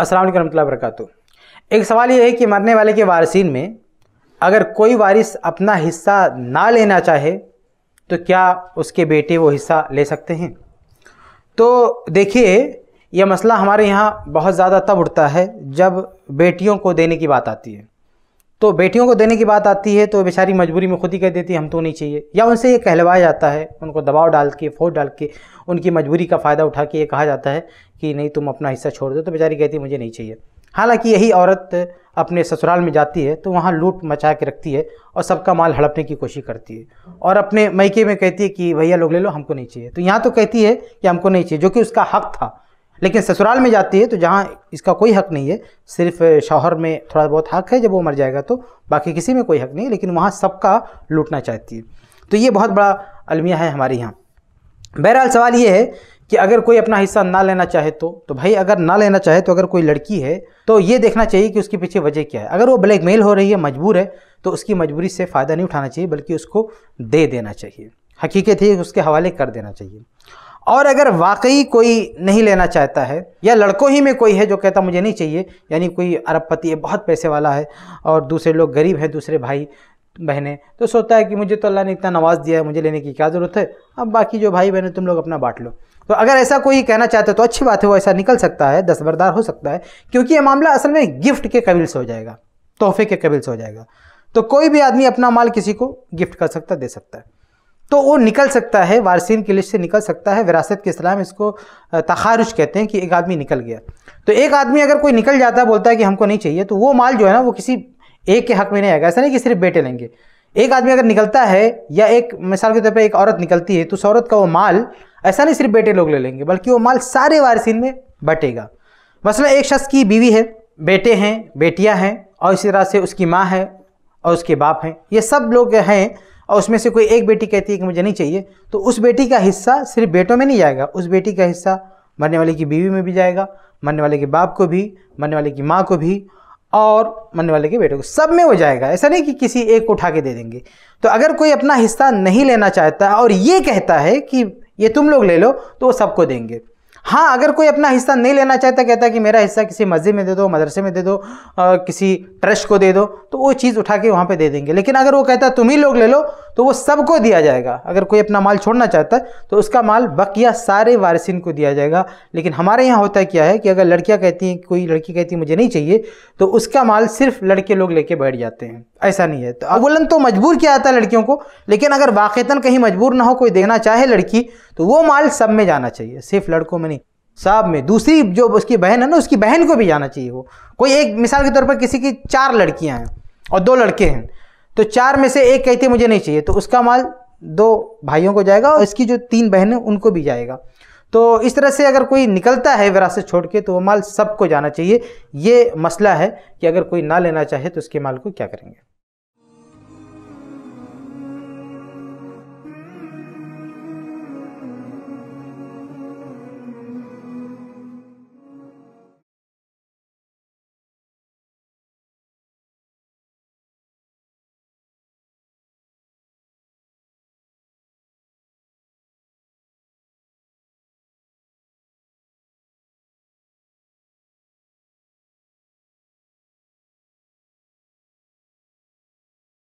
असल वालेकुम वरकत एक सवाल ये है कि मरने वाले के वारसीन में अगर कोई वारिस अपना हिस्सा ना लेना चाहे तो क्या उसके बेटे वो हिस्सा ले सकते हैं तो देखिए यह मसला हमारे यहाँ बहुत ज़्यादा तब उठता है जब बेटियों को देने की बात आती है तो बेटियों को देने की बात आती है तो बेचारी मजबूरी में खुद ही कह देती है हम तो नहीं चाहिए या उनसे ये कहलवाया जाता है उनको दबाव डाल के फोर्स डाल के उनकी मजबूरी का फ़ायदा उठा के ये कहा जाता है कि नहीं तुम अपना हिस्सा छोड़ दो तो बेचारी कहती है मुझे नहीं चाहिए हालांकि यही औरत अपने ससुराल में जाती है तो वहाँ लूट मचा के रखती है और सबका माल हड़पने की कोशिश करती है और अपने मैके में कहती है कि भैया लोग ले लो हमको नहीं चाहिए तो यहाँ तो कहती है कि हमको नहीं चाहिए जो कि उसका हक था लेकिन ससुराल में जाती है तो जहाँ इसका कोई हक नहीं है सिर्फ शौहर में थोड़ा बहुत हक है जब वो मर जाएगा तो बाकी किसी में कोई हक नहीं है लेकिन वहाँ सबका लूटना चाहती है तो ये बहुत बड़ा अलमिया है हमारे यहाँ बहरहाल सवाल ये है कि अगर कोई अपना हिस्सा ना लेना चाहे तो तो भाई अगर ना लेना चाहे तो अगर कोई लड़की है तो ये देखना चाहिए कि उसके पीछे वजह क्या है अगर वो ब्लैकमेल हो रही है मजबूर है तो उसकी मजबूरी से फ़ायदा नहीं उठाना चाहिए बल्कि उसको दे देना चाहिए हकीकत ही उसके हवाले कर देना चाहिए और अगर वाकई कोई नहीं लेना चाहता है या लड़कों ही में कोई है जो कहता मुझे नहीं चाहिए यानी कोई अरबपति है बहुत पैसे वाला है और दूसरे लोग गरीब हैं दूसरे भाई बहनें तो सोचता है कि मुझे तो अल्लाह ने इतना नवाज़ दिया है मुझे लेने की क्या ज़रूरत है अब बाकी जो भाई बहन तुम लोग अपना बांट लो तो अगर ऐसा कोई कहना चाहता है तो अच्छी बात है वो ऐसा निकल सकता है दस्तबरदार हो सकता है क्योंकि ये मामला असल में गिफ्ट के कबील से हो जाएगा तोहफे के कबील से हो जाएगा तो कोई भी आदमी अपना माल किसी को गिफ्ट कर सकता दे सकता है तो वो निकल सकता है वारसिन की लिस्ट से निकल सकता है विरासत के इस्लाम इसको तखारुश कहते हैं कि एक आदमी निकल गया तो एक आदमी अगर कोई निकल जाता है बोलता है कि हमको नहीं चाहिए तो वो माल जो है ना वो किसी एक के हक में नहीं आएगा ऐसा नहीं कि सिर्फ बेटे लेंगे एक आदमी अगर निकलता है या एक मिसाल के तौर पर एक औरत निकलती है तो उस औरत का वो माल ऐसा नहीं सिर्फ बेटे लोग ले लेंगे बल्कि वो माल सारे वारसिन में बटेगा मसला एक शख्स की बीवी है बेटे हैं बेटियाँ हैं और इसी तरह से उसकी माँ है और उसके बाप हैं ये सब लोग हैं और उसमें से कोई एक बेटी कहती है कि मुझे नहीं चाहिए तो उस बेटी का हिस्सा सिर्फ बेटों में नहीं जाएगा उस बेटी का हिस्सा मरने वाले की बीवी में भी जाएगा मरने वाले के बाप को भी मरने वाले की माँ को भी और मरने वाले के बेटे को सब में हो जाएगा ऐसा नहीं कि किसी एक को उठा के दे देंगे तो अगर कोई अपना हिस्सा नहीं लेना चाहता और ये कहता है कि ये तुम लोग ले लो तो वो सबको देंगे हाँ अगर कोई अपना हिस्सा नहीं लेना चाहता कहता कि मेरा हिस्सा किसी मस्जिद में दे दो मदरसे में दे दो आ, किसी ट्रस्ट को दे दो तो वो चीज़ उठा के वहाँ पे दे देंगे लेकिन अगर वो कहता तुम ही लोग ले लो तो वो सबको दिया जाएगा अगर कोई अपना माल छोड़ना चाहता है तो उसका माल बकिया सारे वारसिन को दिया जाएगा लेकिन हमारे यहाँ होता क्या है कि अगर लड़कियाँ कहती हैं कोई लड़की कहती है मुझे नहीं चाहिए तो उसका माल सिर्फ लड़के लोग लेके बैठ जाते हैं ऐसा नहीं है तो अवलन तो मजबूर किया जाता है लड़कियों को लेकिन अगर वाक़ता कहीं मजबूर ना हो कोई देखना चाहे लड़की तो वो माल सब में जाना चाहिए सिर्फ लड़कों में नहीं साहब में दूसरी जो उसकी बहन है ना उसकी बहन को भी जाना चाहिए वो कोई एक मिसाल के तौर पर किसी की चार लड़कियां हैं और दो लड़के हैं तो चार में से एक कहती है मुझे नहीं चाहिए तो उसका माल दो भाइयों को जाएगा और इसकी जो तीन बहन है उनको भी जाएगा तो इस तरह से अगर कोई निकलता है विरासत छोड़ के तो वो माल सबको जाना चाहिए ये मसला है कि अगर कोई ना लेना चाहे तो उसके माल को क्या करेंगे